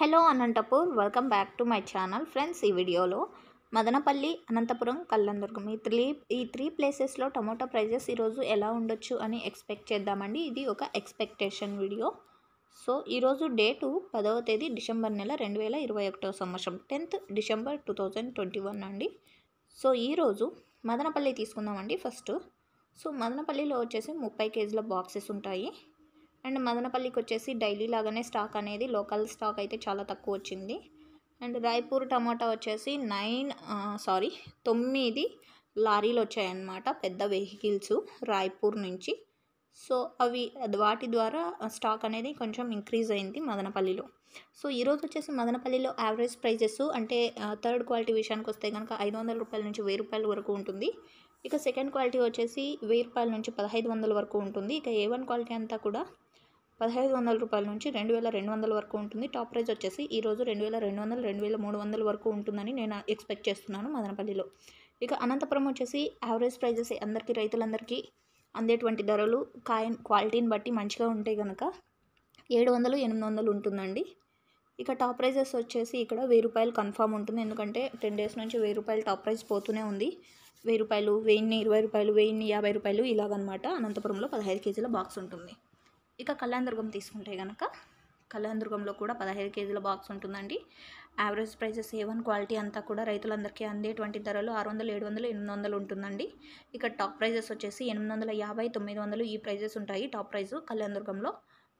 hello Anantapur welcome back to my channel friends ఈ వీడియోలో మదనపల్లి అనంతపురం కల్లందుర్గం ఈ త్రీ ఈ త్రీ ప్లేసెస్లో టమోటా ప్రైజెస్ ఈరోజు ఎలా ఉండొచ్చు అని ఎక్స్పెక్ట్ చేద్దామండి ఇది ఒక ఎక్స్పెక్టేషన్ వీడియో సో ఈరోజు డేటు పదవ తేదీ డిసెంబర్ నెల రెండు వేల ఇరవై ఒకటో సంవత్సరం tenth December two thousand twenty one అండి సో ఈరోజు మదనపల్లి తీసుకుందామండి ఫస్ట్ సో మదనపల్లిలో వచ్చేసి ముప్పై కేజీల బాక్సెస్ ఉంటాయి అండ్ మదనపల్లికి వచ్చేసి డైలీ లాగానే స్టాక్ అనేది లోకల్ స్టాక్ అయితే చాలా తక్కువ వచ్చింది అండ్ రాయపూర్ టమాటా వచ్చేసి నైన్ సారీ తొమ్మిది లారీలు వచ్చాయన్నమాట పెద్ద వెహికల్స్ రాయ్పూర్ నుంచి సో అవి వాటి ద్వారా స్టాక్ అనేది కొంచెం ఇంక్రీజ్ అయింది మదనపల్లిలో సో ఈరోజు వచ్చేసి మదనపల్లిలో యావరేజ్ ప్రైజెస్ అంటే థర్డ్ క్వాలిటీ విషయానికి వస్తే కనుక ఐదు వందల రూపాయల నుంచి వెయ్యి రూపాయల వరకు ఉంటుంది ఇక సెకండ్ క్వాలిటీ వచ్చేసి వెయ్యి రూపాయల నుంచి పదహైదు వందల వరకు ఉంటుంది ఇక ఏ వన్ క్వాలిటీ అంతా కూడా పదహైదు వందల రూపాయల నుంచి రెండు వేల రెండు వందల వరకు ఉంటుంది టాప్ ప్రైజ్ వచ్చేసి ఈరోజు రెండు వేల రెండు వందలు రెండు వేల మూడు వందల వరకు ఉంటుందని నేను ఎక్స్పెక్ట్ చేస్తున్నాను మదనపల్లిలో ఇక అనంతపురం వచ్చేసి యావరేజ్ ప్రైజెస్ అందరికీ రైతులందరికీ అందేటువంటి ధరలు కాయ క్వాలిటీని బట్టి మంచిగా ఉంటాయి కనుక ఏడు వందలు ఎనిమిది వందలు ఉంటుందండి ఇక టాప్ ప్రైజెస్ వచ్చేసి ఇక్కడ వెయ్యి రూపాయలు కన్ఫామ్ ఉంటుంది ఎందుకంటే టెన్ డేస్ నుంచి వెయ్యి రూపాయలు టాప్ ప్రైజ్ పోతూనే ఉంది వెయ్యి రూపాయలు వెయ్యిన్ని ఇరవై రూపాయలు వెయ్యిన్ని యాభై రూపాయలు ఇలాగనమాట అనంతపురంలో పదహైదు కేజీల బాక్స్ ఉంటుంది ఇక కళ్యాణదుర్గం తీసుకుంటే కనుక కళ్యాణదుర్గంలో కూడా పదహైదు కేజీల బాక్స్ ఉంటుందండి యావరేజ్ ప్రైజెస్ వన్ క్వాలిటీ అంతా కూడా రైతులందరికీ అందేటువంటి ధరలు ఆరు వందలు ఏడు వందలు ఎనిమిది వందలు ఉంటుందండి ఇక టాప్ ప్రైజెస్ వచ్చేసి ఎనిమిది వందల యాభై తొమ్మిది వందలు ఈ ప్రైజెస్ ఉంటాయి టాప్ ప్రైజ్ కళ్యాణదుర్గంలో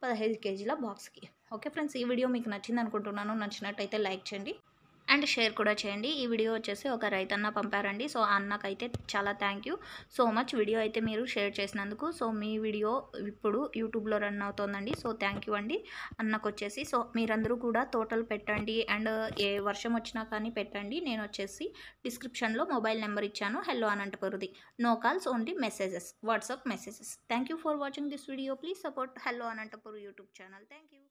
పదహైదు కేజీల బాక్స్కి ఓకే ఫ్రెండ్స్ ఈ వీడియో మీకు నచ్చింది అనుకుంటున్నాను నచ్చినట్టయితే లైక్ చేయండి అండ్ షేర్ కూడా చేయండి ఈ వీడియో వచ్చేసి ఒక రైతన్న పంపారండి సో అన్నకైతే చాలా thank you so much video అయితే మీరు షేర్ చేసినందుకు సో మీ వీడియో ఇప్పుడు యూట్యూబ్లో రన్ అవుతోందండి సో థ్యాంక్ యూ అండి అన్నకు వచ్చేసి సో మీరందరూ కూడా తోటలు పెట్టండి అండ్ ఏ వర్షం వచ్చినా కానీ పెట్టండి నేను వచ్చేసి డిస్క్రిప్షన్లో మొబైల్ నెంబర్ ఇచ్చాను హెల్లో అనంతపురది no calls only messages WhatsApp messages thank for watching this video please support hello Anantapur YouTube channel thank you